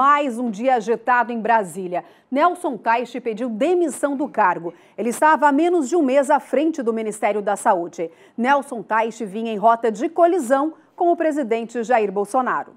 mais um dia agitado em Brasília. Nelson Taixe pediu demissão do cargo. Ele estava há menos de um mês à frente do Ministério da Saúde. Nelson Taixe vinha em rota de colisão com o presidente Jair Bolsonaro.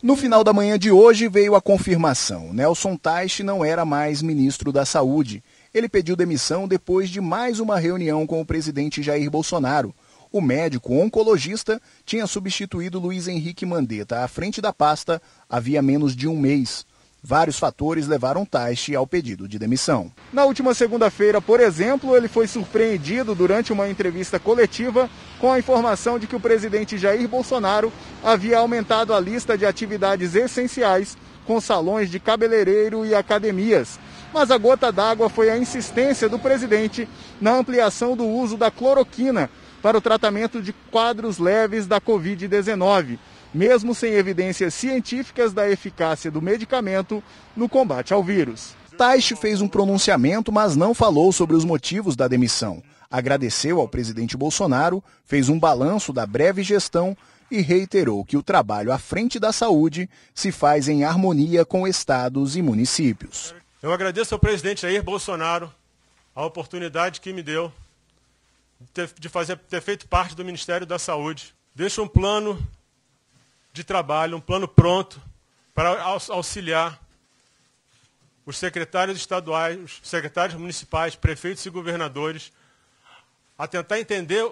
No final da manhã de hoje veio a confirmação. Nelson Taixe não era mais ministro da Saúde. Ele pediu demissão depois de mais uma reunião com o presidente Jair Bolsonaro o médico oncologista tinha substituído Luiz Henrique Mandetta à frente da pasta havia menos de um mês. Vários fatores levaram Taishi ao pedido de demissão. Na última segunda-feira, por exemplo, ele foi surpreendido durante uma entrevista coletiva com a informação de que o presidente Jair Bolsonaro havia aumentado a lista de atividades essenciais com salões de cabeleireiro e academias. Mas a gota d'água foi a insistência do presidente na ampliação do uso da cloroquina para o tratamento de quadros leves da Covid-19, mesmo sem evidências científicas da eficácia do medicamento no combate ao vírus. Taish fez um pronunciamento, mas não falou sobre os motivos da demissão. Agradeceu ao presidente Bolsonaro, fez um balanço da breve gestão e reiterou que o trabalho à frente da saúde se faz em harmonia com estados e municípios. Eu agradeço ao presidente Jair Bolsonaro a oportunidade que me deu ter, de fazer, ter feito parte do Ministério da Saúde. Deixa um plano de trabalho, um plano pronto para auxiliar os secretários estaduais, os secretários municipais, prefeitos e governadores a tentar entender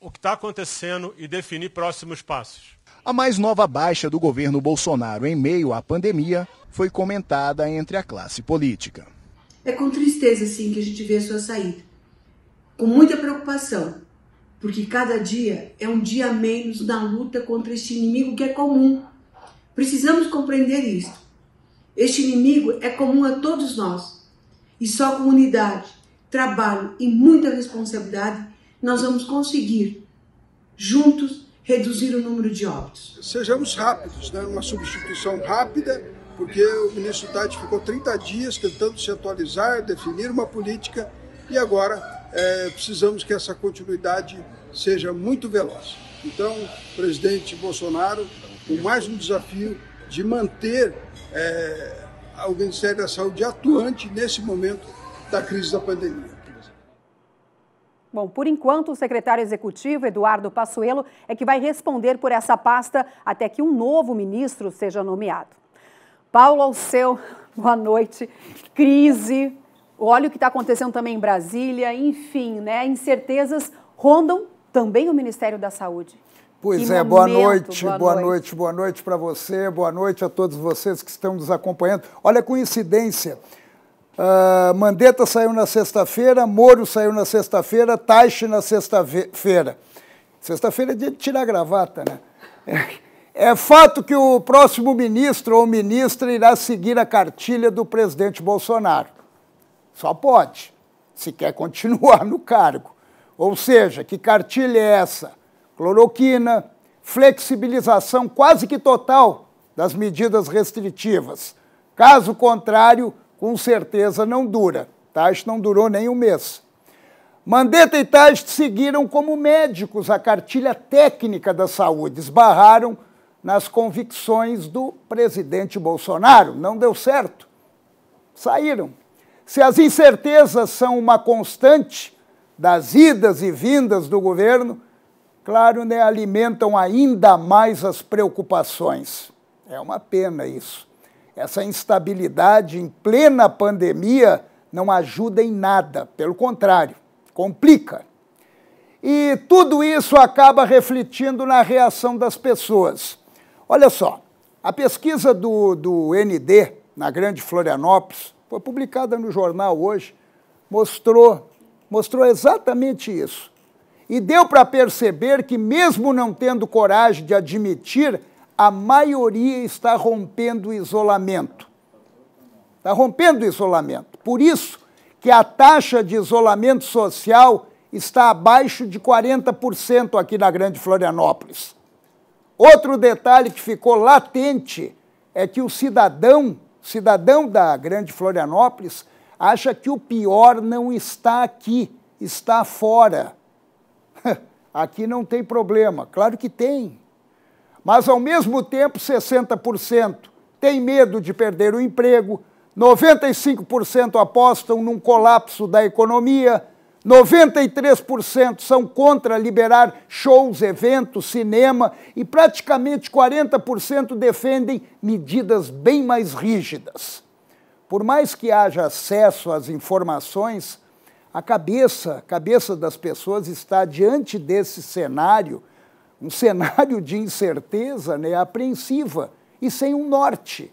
o que está acontecendo e definir próximos passos. A mais nova baixa do governo Bolsonaro em meio à pandemia foi comentada entre a classe política. É com tristeza, sim, que a gente vê a sua saída com muita preocupação, porque cada dia é um dia menos na luta contra este inimigo que é comum. Precisamos compreender isto. Este inimigo é comum a todos nós e só com unidade, trabalho e muita responsabilidade nós vamos conseguir, juntos, reduzir o número de óbitos. Sejamos rápidos, né? uma substituição rápida, porque o ministro Tati ficou 30 dias tentando se atualizar, definir uma política e agora é, precisamos que essa continuidade seja muito veloz. Então, presidente Bolsonaro, com mais um desafio de manter é, o Ministério da Saúde atuante nesse momento da crise da pandemia. Bom, por enquanto, o secretário executivo, Eduardo Passuelo, é que vai responder por essa pasta até que um novo ministro seja nomeado. Paulo Alceu, boa noite. Crise, olha o que está acontecendo também em Brasília, enfim, né? Incertezas rondam também o Ministério da Saúde. Pois que é, boa noite, boa, boa noite. noite, boa noite para você, boa noite a todos vocês que estão nos acompanhando. Olha a coincidência. Uh, Mandetta saiu na sexta-feira, Moro saiu na sexta-feira, Taixe na sexta-feira. Sexta-feira é dia de tirar a gravata, né? É, é fato que o próximo ministro ou ministra irá seguir a cartilha do presidente Bolsonaro. Só pode, se quer continuar no cargo. Ou seja, que cartilha é essa? Cloroquina, flexibilização quase que total das medidas restritivas. Caso contrário, com certeza não dura. Tais tá? não durou nem um mês. Mandetta e Tais seguiram como médicos a cartilha técnica da saúde, esbarraram nas convicções do presidente Bolsonaro. Não deu certo. Saíram. Se as incertezas são uma constante das idas e vindas do governo, claro, né, alimentam ainda mais as preocupações. É uma pena isso. Essa instabilidade em plena pandemia não ajuda em nada, pelo contrário, complica. E tudo isso acaba refletindo na reação das pessoas. Olha só, a pesquisa do, do ND, na Grande Florianópolis, foi publicada no jornal hoje, mostrou, mostrou exatamente isso. E deu para perceber que, mesmo não tendo coragem de admitir, a maioria está rompendo o isolamento. Está rompendo o isolamento. Por isso que a taxa de isolamento social está abaixo de 40% aqui na Grande Florianópolis. Outro detalhe que ficou latente é que o cidadão cidadão da Grande Florianópolis acha que o pior não está aqui, está fora. Aqui não tem problema. Claro que tem. Mas, ao mesmo tempo, 60% tem medo de perder o emprego, 95% apostam num colapso da economia, 93% são contra liberar shows, eventos, cinema e praticamente 40% defendem medidas bem mais rígidas. Por mais que haja acesso às informações, a cabeça, a cabeça das pessoas está diante desse cenário, um cenário de incerteza, né, apreensiva e sem um norte.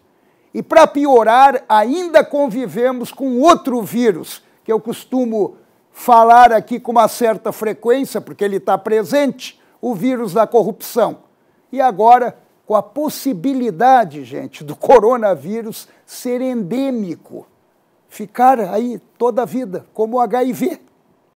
E para piorar, ainda convivemos com outro vírus que eu costumo falar aqui com uma certa frequência, porque ele está presente, o vírus da corrupção. E agora, com a possibilidade, gente, do coronavírus ser endêmico, ficar aí toda a vida, como o HIV.